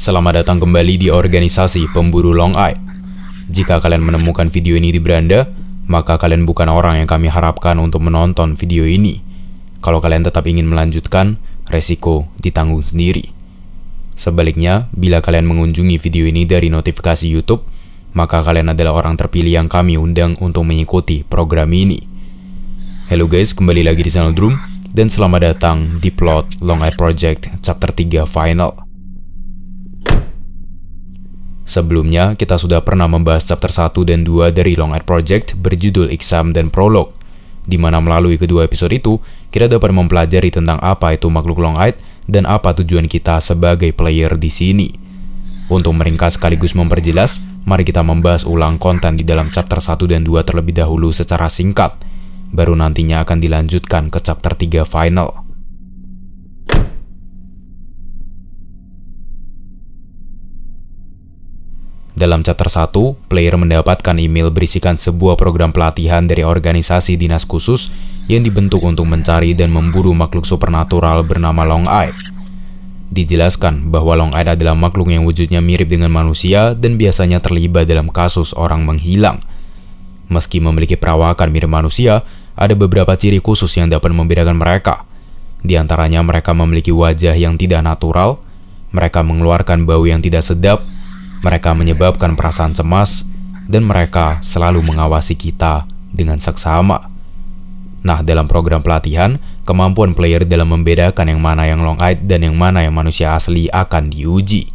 Selamat datang kembali di organisasi pemburu Long Eye. Jika kalian menemukan video ini di beranda, maka kalian bukan orang yang kami harapkan untuk menonton video ini. Kalau kalian tetap ingin melanjutkan, resiko ditanggung sendiri. Sebaliknya, bila kalian mengunjungi video ini dari notifikasi YouTube, maka kalian adalah orang terpilih yang kami undang untuk mengikuti program ini. Halo guys, kembali lagi di channel Drum, dan selamat datang di plot Long Eye Project Chapter 3 Final. Sebelumnya, kita sudah pernah membahas chapter 1 dan 2 dari Long Art Project berjudul Exam dan Prologue, di mana melalui kedua episode itu, kita dapat mempelajari tentang apa itu makhluk Long Art dan apa tujuan kita sebagai player di sini. Untuk meringkas sekaligus memperjelas, mari kita membahas ulang konten di dalam chapter 1 dan 2 terlebih dahulu secara singkat, baru nantinya akan dilanjutkan ke chapter 3 final. Dalam chapter 1, player mendapatkan email berisikan sebuah program pelatihan dari organisasi dinas khusus yang dibentuk untuk mencari dan memburu makhluk supernatural bernama Long Eye. Dijelaskan bahwa Long Eye adalah makhluk yang wujudnya mirip dengan manusia dan biasanya terlibat dalam kasus orang menghilang. Meski memiliki perawakan mirip manusia, ada beberapa ciri khusus yang dapat membedakan mereka. Di antaranya mereka memiliki wajah yang tidak natural, mereka mengeluarkan bau yang tidak sedap, mereka menyebabkan perasaan cemas, dan mereka selalu mengawasi kita dengan seksama. Nah, dalam program pelatihan, kemampuan player dalam membedakan yang mana yang long-eyed dan yang mana yang manusia asli akan diuji.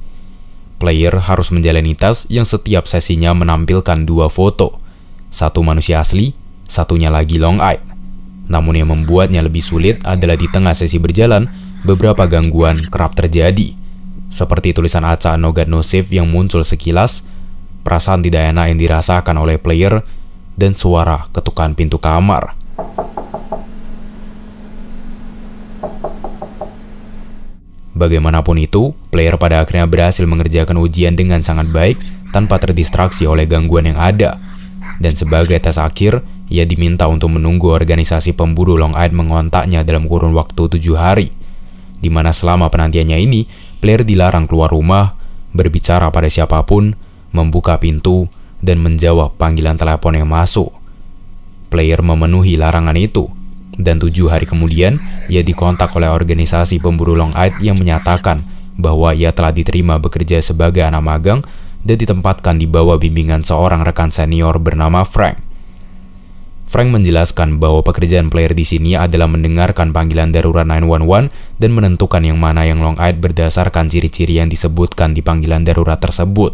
Player harus menjalani tes yang setiap sesinya menampilkan dua foto, satu manusia asli, satunya lagi long-eyed. Namun yang membuatnya lebih sulit adalah di tengah sesi berjalan, beberapa gangguan kerap terjadi – seperti tulisan Aca nosif yang muncul sekilas, perasaan tidak enak yang dirasakan oleh player, dan suara ketukan pintu kamar. Bagaimanapun itu, player pada akhirnya berhasil mengerjakan ujian dengan sangat baik tanpa terdistraksi oleh gangguan yang ada. Dan sebagai tes akhir, ia diminta untuk menunggu organisasi pemburu Long Eyed mengontaknya dalam kurun waktu tujuh hari – di mana selama penantiannya ini, player dilarang keluar rumah, berbicara pada siapapun, membuka pintu, dan menjawab panggilan telepon yang masuk. Player memenuhi larangan itu, dan tujuh hari kemudian ia dikontak oleh organisasi pemburu Long Ait yang menyatakan bahwa ia telah diterima bekerja sebagai anak magang dan ditempatkan di bawah bimbingan seorang rekan senior bernama Frank. Frank menjelaskan bahwa pekerjaan player di sini adalah mendengarkan panggilan darurat 911 dan menentukan yang mana yang Long Eyed berdasarkan ciri-ciri yang disebutkan di panggilan darurat tersebut.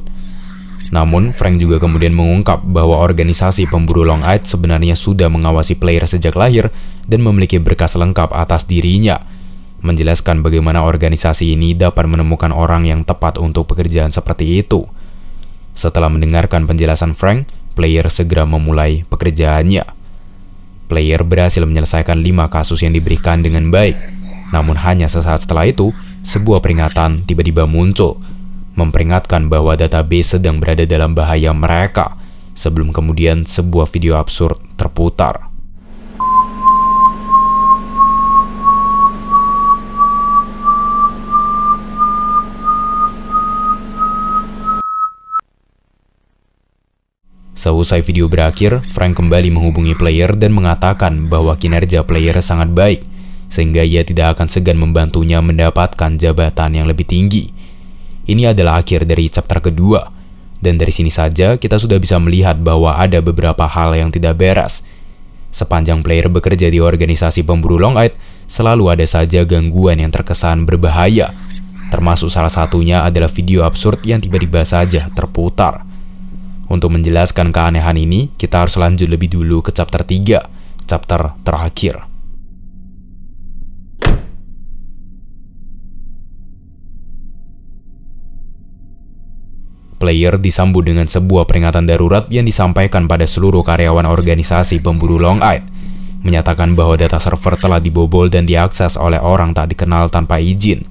Namun, Frank juga kemudian mengungkap bahwa organisasi pemburu Long Eyed sebenarnya sudah mengawasi player sejak lahir dan memiliki berkas lengkap atas dirinya, menjelaskan bagaimana organisasi ini dapat menemukan orang yang tepat untuk pekerjaan seperti itu. Setelah mendengarkan penjelasan Frank, player segera memulai pekerjaannya. Player berhasil menyelesaikan lima kasus yang diberikan dengan baik. Namun hanya sesaat setelah itu, sebuah peringatan tiba-tiba muncul, memperingatkan bahwa database sedang berada dalam bahaya mereka, sebelum kemudian sebuah video absurd terputar. Seusai video berakhir, Frank kembali menghubungi player dan mengatakan bahwa kinerja player sangat baik, sehingga ia tidak akan segan membantunya mendapatkan jabatan yang lebih tinggi. Ini adalah akhir dari chapter kedua, dan dari sini saja kita sudah bisa melihat bahwa ada beberapa hal yang tidak beres. Sepanjang player bekerja di organisasi pemburu Longite, selalu ada saja gangguan yang terkesan berbahaya, termasuk salah satunya adalah video absurd yang tiba-tiba saja terputar. Untuk menjelaskan keanehan ini, kita harus lanjut lebih dulu ke chapter 3, chapter terakhir. Player disambut dengan sebuah peringatan darurat yang disampaikan pada seluruh karyawan organisasi pemburu Long Eye, menyatakan bahwa data server telah dibobol dan diakses oleh orang tak dikenal tanpa izin.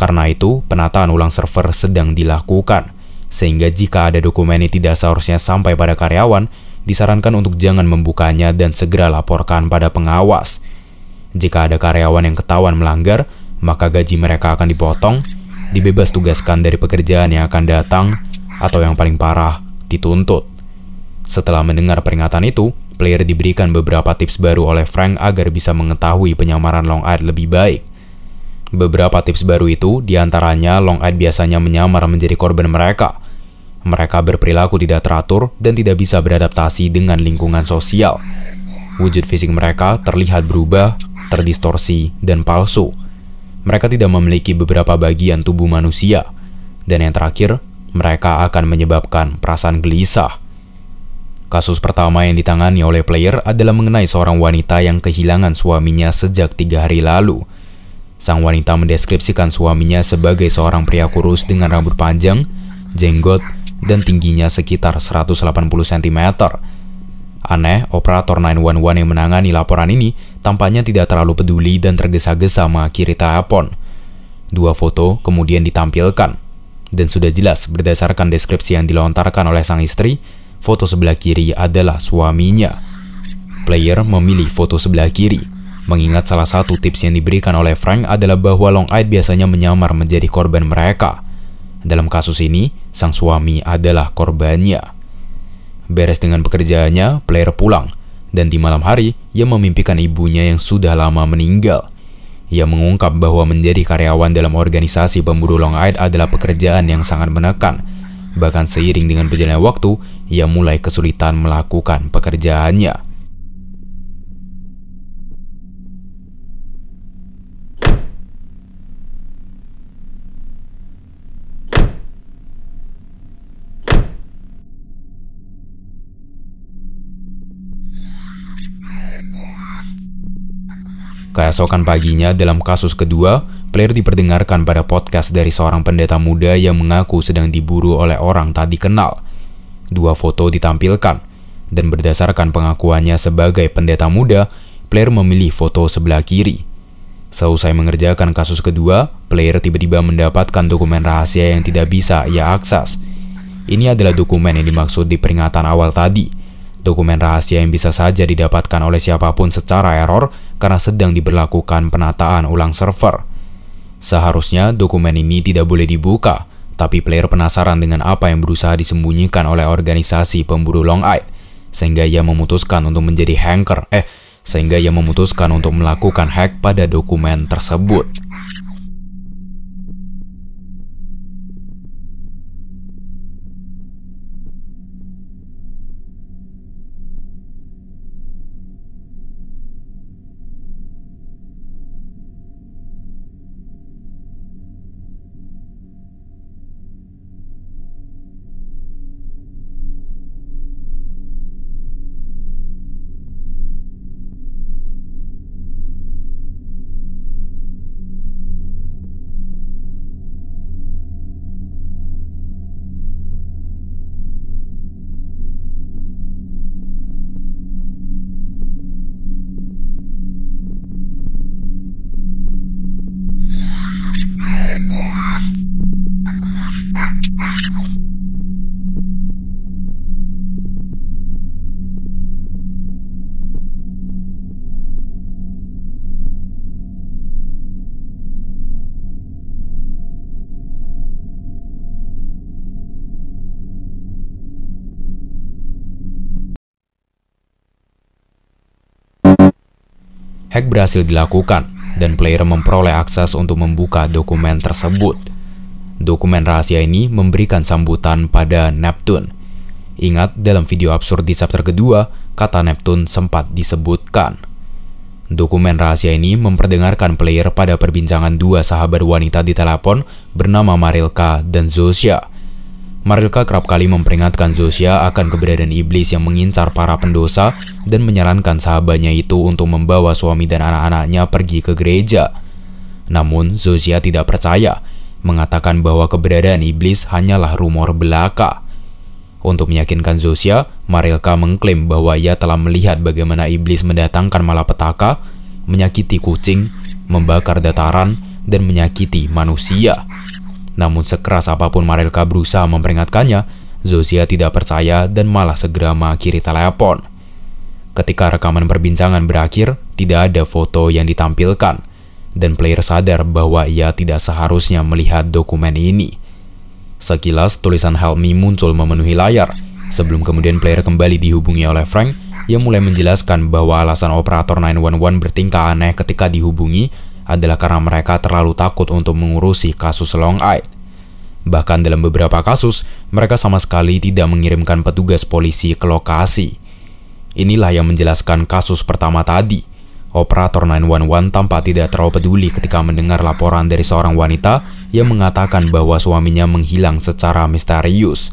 Karena itu, penataan ulang server sedang dilakukan sehingga jika ada dokumen yang tidak seharusnya sampai pada karyawan, disarankan untuk jangan membukanya dan segera laporkan pada pengawas. Jika ada karyawan yang ketahuan melanggar, maka gaji mereka akan dipotong, dibebas tugaskan dari pekerjaan yang akan datang, atau yang paling parah, dituntut. Setelah mendengar peringatan itu, player diberikan beberapa tips baru oleh Frank agar bisa mengetahui penyamaran Long Air lebih baik. Beberapa tips baru itu, diantaranya Long Ed biasanya menyamar menjadi korban mereka. Mereka berperilaku tidak teratur dan tidak bisa beradaptasi dengan lingkungan sosial. Wujud fisik mereka terlihat berubah, terdistorsi, dan palsu. Mereka tidak memiliki beberapa bagian tubuh manusia. Dan yang terakhir, mereka akan menyebabkan perasaan gelisah. Kasus pertama yang ditangani oleh player adalah mengenai seorang wanita yang kehilangan suaminya sejak tiga hari lalu. Sang wanita mendeskripsikan suaminya sebagai seorang pria kurus dengan rambut panjang, jenggot, dan tingginya sekitar 180 cm. Aneh, operator 911 yang menangani laporan ini tampaknya tidak terlalu peduli dan tergesa-gesa mengakhiri telepon. Dua foto kemudian ditampilkan, dan sudah jelas berdasarkan deskripsi yang dilontarkan oleh sang istri, foto sebelah kiri adalah suaminya. Player memilih foto sebelah kiri, Mengingat salah satu tips yang diberikan oleh Frank adalah bahwa Long Eyed biasanya menyamar menjadi korban mereka. Dalam kasus ini, sang suami adalah korbannya. Beres dengan pekerjaannya, player pulang. Dan di malam hari, ia memimpikan ibunya yang sudah lama meninggal. Ia mengungkap bahwa menjadi karyawan dalam organisasi pemburu Long Eyed adalah pekerjaan yang sangat menekan. Bahkan seiring dengan berjalannya waktu, ia mulai kesulitan melakukan pekerjaannya. Keesokan paginya, dalam kasus kedua, Blair diperdengarkan pada podcast dari seorang pendeta muda yang mengaku sedang diburu oleh orang tak dikenal. Dua foto ditampilkan, dan berdasarkan pengakuannya sebagai pendeta muda, Blair memilih foto sebelah kiri. Seusai mengerjakan kasus kedua, Blair tiba-tiba mendapatkan dokumen rahasia yang tidak bisa ia akses. Ini adalah dokumen yang dimaksud di peringatan awal tadi – Dokumen rahasia yang bisa saja didapatkan oleh siapapun secara error karena sedang diberlakukan penataan ulang server. Seharusnya dokumen ini tidak boleh dibuka, tapi player penasaran dengan apa yang berusaha disembunyikan oleh organisasi pemburu Long Eye, sehingga ia memutuskan untuk menjadi hacker, eh, sehingga ia memutuskan untuk melakukan hack pada dokumen tersebut. Hack berhasil dilakukan dan player memperoleh akses untuk membuka dokumen tersebut. Dokumen rahasia ini memberikan sambutan pada Neptune. Ingat dalam video absurd di chapter kedua, kata Neptune sempat disebutkan. Dokumen rahasia ini memperdengarkan player pada perbincangan dua sahabat wanita di telepon bernama Marilka dan Zosia. Marilka kerap kali memperingatkan Zosia akan keberadaan iblis yang mengincar para pendosa dan menyarankan sahabatnya itu untuk membawa suami dan anak-anaknya pergi ke gereja. Namun, Zosia tidak percaya, mengatakan bahwa keberadaan iblis hanyalah rumor belaka. Untuk meyakinkan Zosia, Marilka mengklaim bahwa ia telah melihat bagaimana iblis mendatangkan malapetaka, menyakiti kucing, membakar dataran, dan menyakiti manusia. Namun sekeras apapun Marilka berusaha memperingatkannya, Zosia tidak percaya dan malah segera mengakhiri telepon. Ketika rekaman perbincangan berakhir, tidak ada foto yang ditampilkan, dan player sadar bahwa ia tidak seharusnya melihat dokumen ini. Sekilas tulisan Help Me muncul memenuhi layar, sebelum kemudian player kembali dihubungi oleh Frank yang mulai menjelaskan bahwa alasan operator 911 bertingkah aneh ketika dihubungi adalah karena mereka terlalu takut untuk mengurusi kasus Long Island. Bahkan dalam beberapa kasus, mereka sama sekali tidak mengirimkan petugas polisi ke lokasi. Inilah yang menjelaskan kasus pertama tadi. Operator 911 tampak tidak terlalu peduli ketika mendengar laporan dari seorang wanita yang mengatakan bahwa suaminya menghilang secara misterius.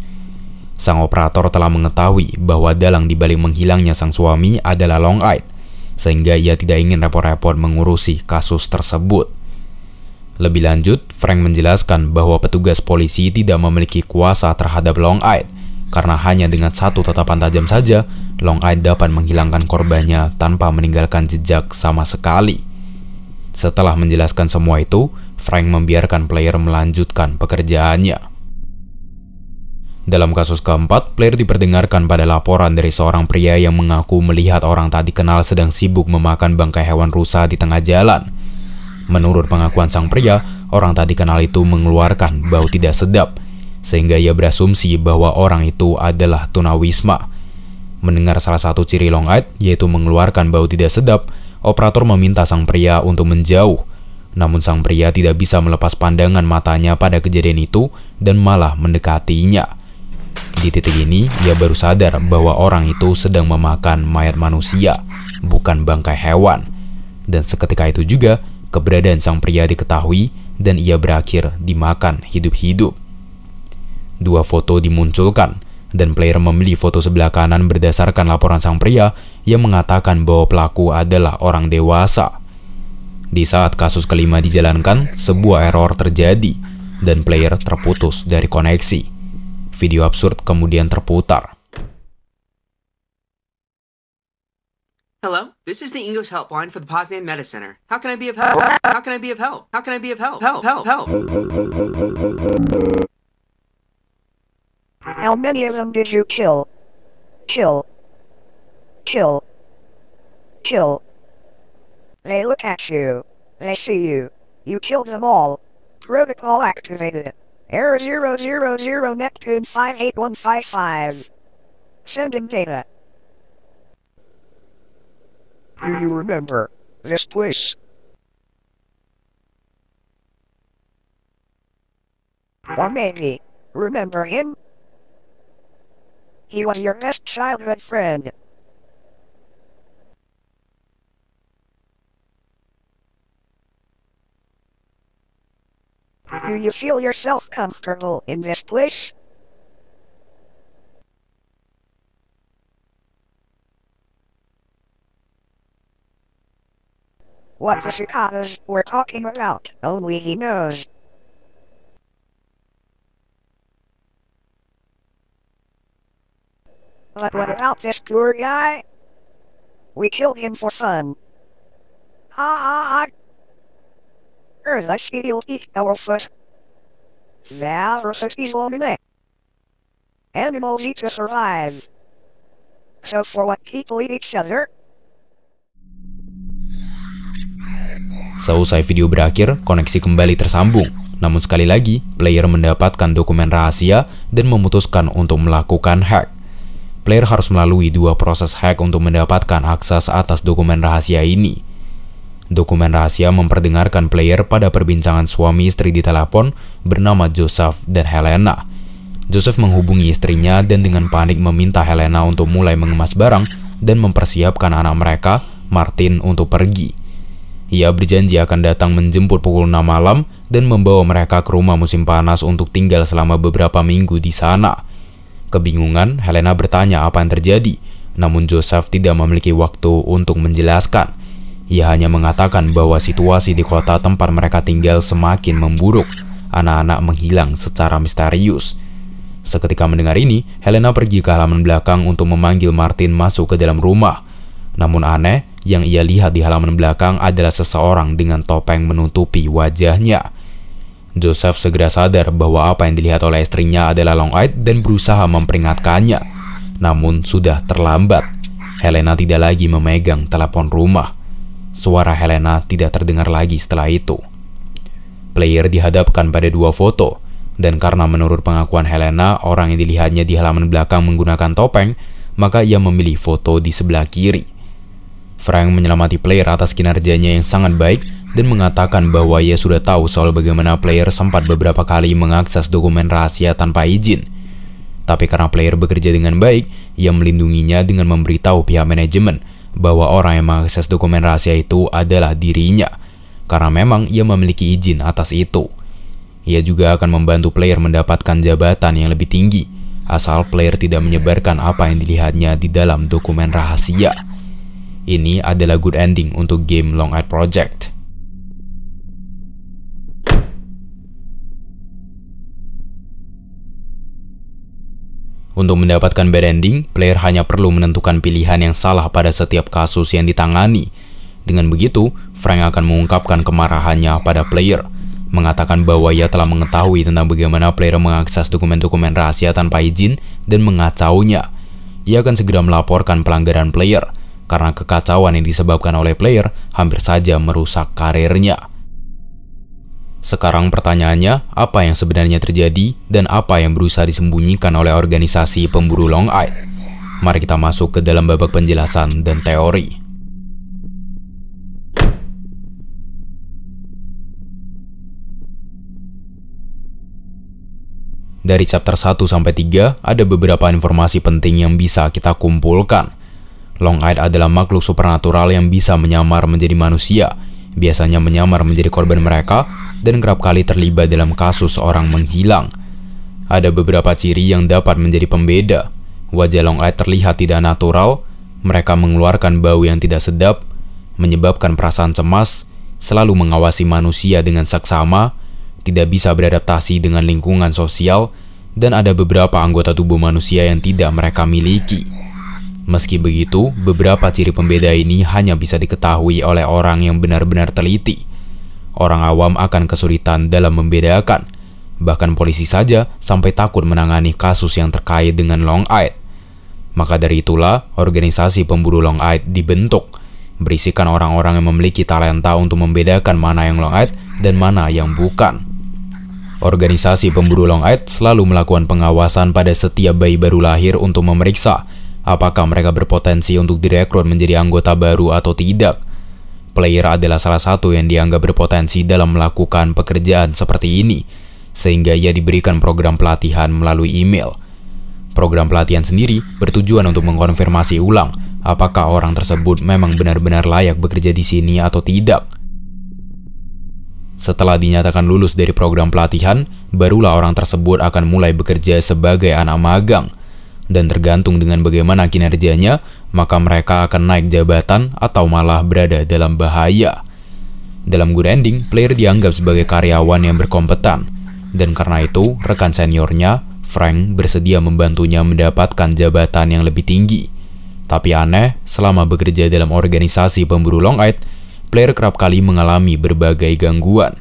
Sang operator telah mengetahui bahwa dalang dibalik menghilangnya sang suami adalah Long Eyed, sehingga ia tidak ingin repot-repot mengurusi kasus tersebut. Lebih lanjut, Frank menjelaskan bahwa petugas polisi tidak memiliki kuasa terhadap Long Eyed karena hanya dengan satu tatapan tajam saja, Long Eyed dapat menghilangkan korbannya tanpa meninggalkan jejak sama sekali. Setelah menjelaskan semua itu, Frank membiarkan player melanjutkan pekerjaannya. Dalam kasus keempat, Blair diperdengarkan pada laporan dari seorang pria yang mengaku melihat orang tak dikenal sedang sibuk memakan bangkai hewan rusa di tengah jalan. Menurut pengakuan sang pria, orang tak dikenal itu mengeluarkan bau tidak sedap, sehingga ia berasumsi bahwa orang itu adalah tunawisma. Mendengar salah satu ciri eyed, yaitu mengeluarkan bau tidak sedap, operator meminta sang pria untuk menjauh. Namun sang pria tidak bisa melepas pandangan matanya pada kejadian itu dan malah mendekatinya. Di titik ini, ia baru sadar bahwa orang itu sedang memakan mayat manusia, bukan bangkai hewan. Dan seketika itu juga, keberadaan sang pria diketahui dan ia berakhir dimakan hidup-hidup. Dua foto dimunculkan, dan player memilih foto sebelah kanan berdasarkan laporan sang pria yang mengatakan bahwa pelaku adalah orang dewasa. Di saat kasus kelima dijalankan, sebuah error terjadi, dan player terputus dari koneksi. video absurd kemudian terputar. Hello, this is the English helpline for the Poznan Meta Center. How can I be of help? How can I be of help? How can I be of help? Help, help, help. How many of them did you kill? Kill. Kill. Kill. They look at you. They see you. You killed them all. Protocol activated. Error 000 Neptune 58155. Sending data. Do you remember this place? Or maybe, remember him? He was your best childhood friend. Do you feel yourself comfortable in this place? What the cicadas were talking about, only he knows. But what about this poor guy? We killed him for fun. Ha ha ha! Animals eat to survive. So for what people eat each other, Seusai video berakhir, koneksi kembali tersambung. Namun sekali lagi, player mendapatkan dokumen rahasia dan memutuskan untuk melakukan hack. Player harus melalui dua proses hack untuk mendapatkan akses atas dokumen rahasia ini. Dokumen rahasia memperdengarkan player pada perbincangan suami istri di telepon bernama Joseph dan Helena. Joseph menghubungi istrinya dan dengan panik meminta Helena untuk mulai mengemas barang dan mempersiapkan anak mereka, Martin, untuk pergi. Ia berjanji akan datang menjemput pukul 6 malam dan membawa mereka ke rumah musim panas untuk tinggal selama beberapa minggu di sana. Kebingungan, Helena bertanya apa yang terjadi, namun Joseph tidak memiliki waktu untuk menjelaskan. Ia hanya mengatakan bahwa situasi di kota tempat mereka tinggal semakin memburuk. Anak-anak menghilang secara misterius. Seketika mendengar ini, Helena pergi ke halaman belakang untuk memanggil Martin masuk ke dalam rumah. Namun aneh, yang ia lihat di halaman belakang adalah seseorang dengan topeng menutupi wajahnya. Joseph segera sadar bahwa apa yang dilihat oleh istrinya adalah Long Eyed dan berusaha memperingatkannya. Namun sudah terlambat. Helena tidak lagi memegang telepon rumah. Suara Helena tidak terdengar lagi setelah itu. Player dihadapkan pada dua foto, dan karena menurut pengakuan Helena, orang yang dilihatnya di halaman belakang menggunakan topeng, maka ia memilih foto di sebelah kiri. Frank menyelamati player atas kinerjanya yang sangat baik dan mengatakan bahwa ia sudah tahu soal bagaimana player sempat beberapa kali mengakses dokumen rahasia tanpa izin. Tapi karena player bekerja dengan baik, ia melindunginya dengan memberitahu pihak manajemen bahwa orang yang mengakses dokumen rahasia itu adalah dirinya, karena memang ia memiliki izin atas itu. Ia juga akan membantu player mendapatkan jabatan yang lebih tinggi, asal player tidak menyebarkan apa yang dilihatnya di dalam dokumen rahasia. Ini adalah good ending untuk game Long Eye Project. Untuk mendapatkan bad ending, player hanya perlu menentukan pilihan yang salah pada setiap kasus yang ditangani. Dengan begitu, Frank akan mengungkapkan kemarahannya pada player, mengatakan bahwa ia telah mengetahui tentang bagaimana player mengakses dokumen-dokumen rahasia tanpa izin dan mengacaunya. Ia akan segera melaporkan pelanggaran player, karena kekacauan yang disebabkan oleh player hampir saja merusak karirnya. Sekarang pertanyaannya, apa yang sebenarnya terjadi dan apa yang berusaha disembunyikan oleh organisasi pemburu Long eye Mari kita masuk ke dalam babak penjelasan dan teori. Dari chapter 1 sampai 3 ada beberapa informasi penting yang bisa kita kumpulkan. Long eye adalah makhluk supernatural yang bisa menyamar menjadi manusia, biasanya menyamar menjadi korban mereka dan kerap kali terlibat dalam kasus orang menghilang. Ada beberapa ciri yang dapat menjadi pembeda. Wajah Long Ai terlihat tidak natural, mereka mengeluarkan bau yang tidak sedap, menyebabkan perasaan cemas, selalu mengawasi manusia dengan seksama, tidak bisa beradaptasi dengan lingkungan sosial, dan ada beberapa anggota tubuh manusia yang tidak mereka miliki. Meski begitu, beberapa ciri pembeda ini hanya bisa diketahui oleh orang yang benar-benar teliti orang awam akan kesulitan dalam membedakan. Bahkan polisi saja sampai takut menangani kasus yang terkait dengan Long Aid. Maka dari itulah organisasi pemburu Long Aid dibentuk, berisikan orang-orang yang memiliki talenta untuk membedakan mana yang Long Aid dan mana yang bukan. Organisasi pemburu Long Aid selalu melakukan pengawasan pada setiap bayi baru lahir untuk memeriksa apakah mereka berpotensi untuk direkrut menjadi anggota baru atau tidak. Player adalah salah satu yang dianggap berpotensi dalam melakukan pekerjaan seperti ini, sehingga ia diberikan program pelatihan melalui email. Program pelatihan sendiri bertujuan untuk mengkonfirmasi ulang apakah orang tersebut memang benar-benar layak bekerja di sini atau tidak. Setelah dinyatakan lulus dari program pelatihan, barulah orang tersebut akan mulai bekerja sebagai anak magang – dan tergantung dengan bagaimana kinerjanya, maka mereka akan naik jabatan atau malah berada dalam bahaya. Dalam good ending, player dianggap sebagai karyawan yang berkompeten, dan karena itu rekan seniornya, Frank, bersedia membantunya mendapatkan jabatan yang lebih tinggi. Tapi aneh, selama bekerja dalam organisasi pemburu long Longite, player kerap kali mengalami berbagai gangguan.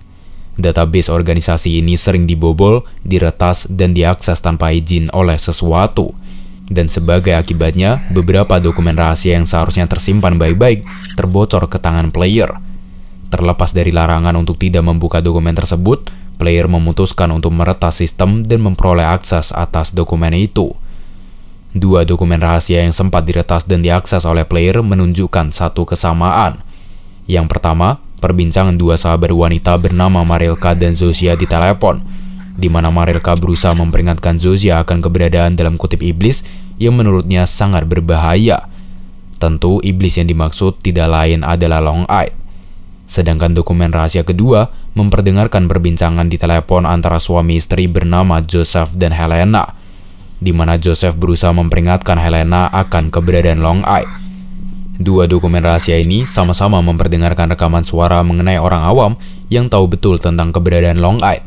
Database organisasi ini sering dibobol, diretas, dan diakses tanpa izin oleh sesuatu – dan sebagai akibatnya, beberapa dokumen rahasia yang seharusnya tersimpan baik-baik terbocor ke tangan player. Terlepas dari larangan untuk tidak membuka dokumen tersebut, player memutuskan untuk meretas sistem dan memperoleh akses atas dokumen itu. Dua dokumen rahasia yang sempat diretas dan diakses oleh player menunjukkan satu kesamaan. Yang pertama, perbincangan dua sahabat wanita bernama Marilka dan Zosia di telepon, di mana Marilka berusaha memperingatkan Zosia akan keberadaan dalam kutip iblis yang menurutnya sangat berbahaya. Tentu iblis yang dimaksud tidak lain adalah Long Eye. Sedangkan dokumen rahasia kedua memperdengarkan perbincangan di telepon antara suami istri bernama Joseph dan Helena, di mana Joseph berusaha memperingatkan Helena akan keberadaan Long Eye. Dua dokumen rahasia ini sama-sama memperdengarkan rekaman suara mengenai orang awam yang tahu betul tentang keberadaan Long Eye.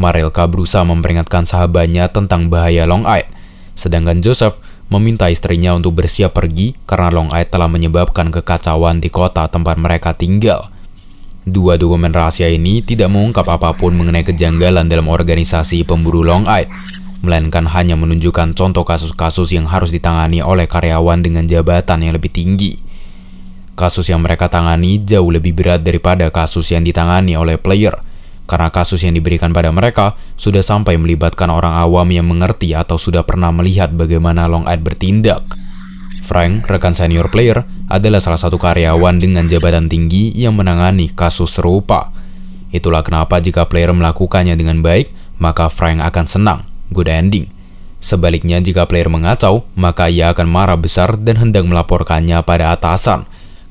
Marilka berusaha memperingatkan sahabatnya tentang bahaya Long Eye, sedangkan Joseph meminta istrinya untuk bersiap pergi karena Long Eye telah menyebabkan kekacauan di kota tempat mereka tinggal. Dua dokumen rahasia ini tidak mengungkap apapun mengenai kejanggalan dalam organisasi pemburu Long Eye, melainkan hanya menunjukkan contoh kasus-kasus yang harus ditangani oleh karyawan dengan jabatan yang lebih tinggi kasus yang mereka tangani jauh lebih berat daripada kasus yang ditangani oleh player karena kasus yang diberikan pada mereka sudah sampai melibatkan orang awam yang mengerti atau sudah pernah melihat bagaimana Long Ed bertindak. Frank, rekan senior player, adalah salah satu karyawan dengan jabatan tinggi yang menangani kasus serupa. Itulah kenapa jika player melakukannya dengan baik, maka Frank akan senang, good ending. Sebaliknya, jika player mengacau, maka ia akan marah besar dan hendak melaporkannya pada atasan,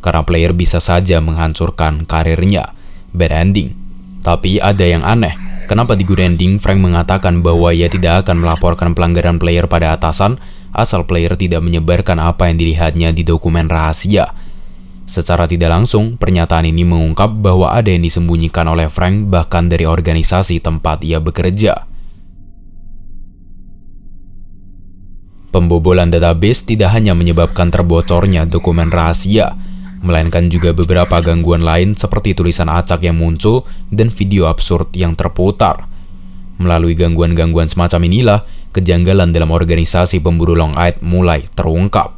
karena player bisa saja menghancurkan karirnya. Bad ending. Tapi ada yang aneh, kenapa di good ending Frank mengatakan bahwa ia tidak akan melaporkan pelanggaran player pada atasan asal player tidak menyebarkan apa yang dilihatnya di dokumen rahasia. Secara tidak langsung, pernyataan ini mengungkap bahwa ada yang disembunyikan oleh Frank bahkan dari organisasi tempat ia bekerja. Pembobolan database tidak hanya menyebabkan terbocornya dokumen rahasia, melainkan juga beberapa gangguan lain seperti tulisan acak yang muncul dan video absurd yang terputar. Melalui gangguan-gangguan semacam inilah, kejanggalan dalam organisasi pemburu Long Eyed mulai terungkap.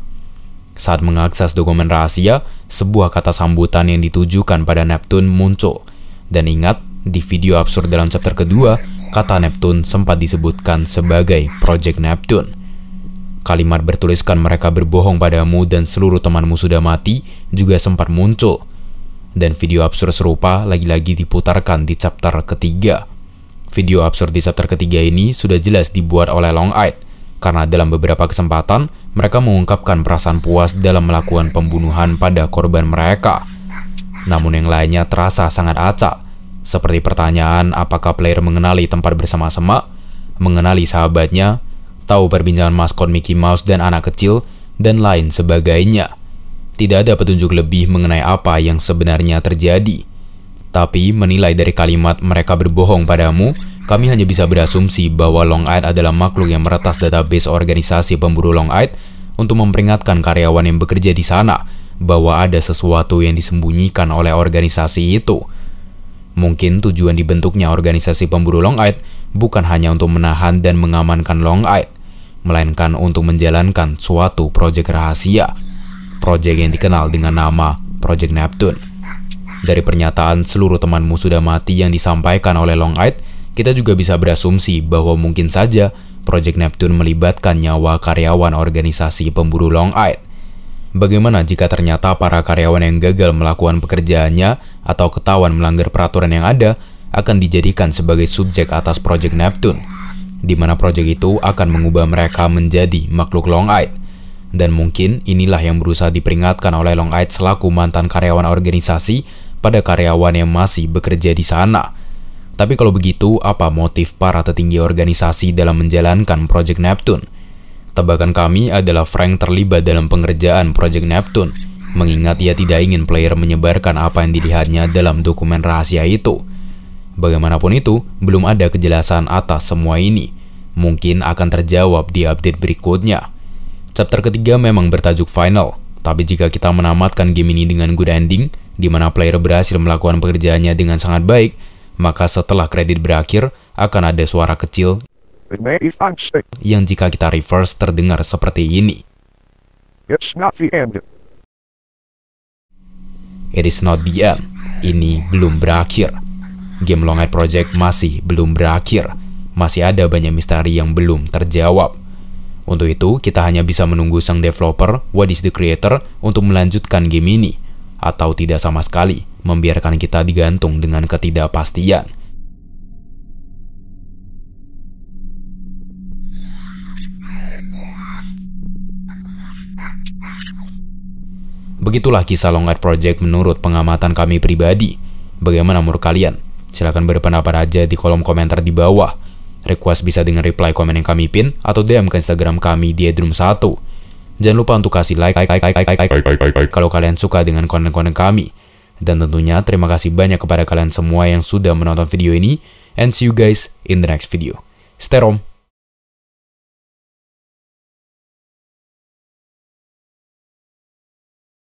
Saat mengakses dokumen rahasia, sebuah kata sambutan yang ditujukan pada Neptun muncul. Dan ingat, di video absurd dalam chapter kedua, kata Neptun sempat disebutkan sebagai Project Neptune. Kalimat bertuliskan mereka berbohong padamu dan seluruh temanmu sudah mati juga sempat muncul. Dan video absurd serupa lagi-lagi diputarkan di chapter ketiga. Video absurd di chapter ketiga ini sudah jelas dibuat oleh Long Eyed, karena dalam beberapa kesempatan mereka mengungkapkan perasaan puas dalam melakukan pembunuhan pada korban mereka. Namun yang lainnya terasa sangat acak, seperti pertanyaan apakah player mengenali tempat bersama-sama, mengenali sahabatnya, tahu perbincangan maskot Mickey Mouse dan anak kecil, dan lain sebagainya. Tidak ada petunjuk lebih mengenai apa yang sebenarnya terjadi. Tapi menilai dari kalimat mereka berbohong padamu, kami hanya bisa berasumsi bahwa Long Eyed adalah makhluk yang meretas database organisasi pemburu Long Eyed untuk memperingatkan karyawan yang bekerja di sana bahwa ada sesuatu yang disembunyikan oleh organisasi itu. Mungkin tujuan dibentuknya organisasi pemburu Long Eyed bukan hanya untuk menahan dan mengamankan Long Eye, melainkan untuk menjalankan suatu proyek rahasia, proyek yang dikenal dengan nama Proyek Neptune. Dari pernyataan seluruh temanmu sudah mati yang disampaikan oleh Long Eye, kita juga bisa berasumsi bahwa mungkin saja Proyek Neptune melibatkan nyawa karyawan organisasi pemburu Long Eye. Bagaimana jika ternyata para karyawan yang gagal melakukan pekerjaannya atau ketahuan melanggar peraturan yang ada akan dijadikan sebagai subjek atas Project Neptune, di mana proyek itu akan mengubah mereka menjadi makhluk Long Eyed. Dan mungkin inilah yang berusaha diperingatkan oleh Long Eyed selaku mantan karyawan organisasi pada karyawan yang masih bekerja di sana. Tapi kalau begitu, apa motif para tertinggi organisasi dalam menjalankan Project Neptune? Tebakan kami adalah Frank terlibat dalam pengerjaan Project Neptune, mengingat ia tidak ingin player menyebarkan apa yang dilihatnya dalam dokumen rahasia itu. Bagaimanapun itu, belum ada kejelasan atas semua ini. Mungkin akan terjawab di update berikutnya. Chapter ketiga memang bertajuk final, tapi jika kita menamatkan game ini dengan good ending, di mana player berhasil melakukan pekerjaannya dengan sangat baik, maka setelah kredit berakhir, akan ada suara kecil yang jika kita reverse terdengar seperti ini. It's not the end. It is not the end. Ini belum berakhir game Long Night Project masih belum berakhir. Masih ada banyak misteri yang belum terjawab. Untuk itu, kita hanya bisa menunggu sang developer, what is the creator, untuk melanjutkan game ini, atau tidak sama sekali, membiarkan kita digantung dengan ketidakpastian. Begitulah kisah Long Night Project menurut pengamatan kami pribadi. Bagaimana menurut kalian? Silahkan berpendapat aja di kolom komentar di bawah. Request bisa dengan reply komen yang kami pin atau DM ke Instagram kami di edrum 1 Jangan lupa untuk kasih like, like, like, like, like, like, like, like, like kalau kalian suka dengan konten-konten kami. Dan tentunya terima kasih banyak kepada kalian semua yang sudah menonton video ini. And see you guys in the next video. Stay home.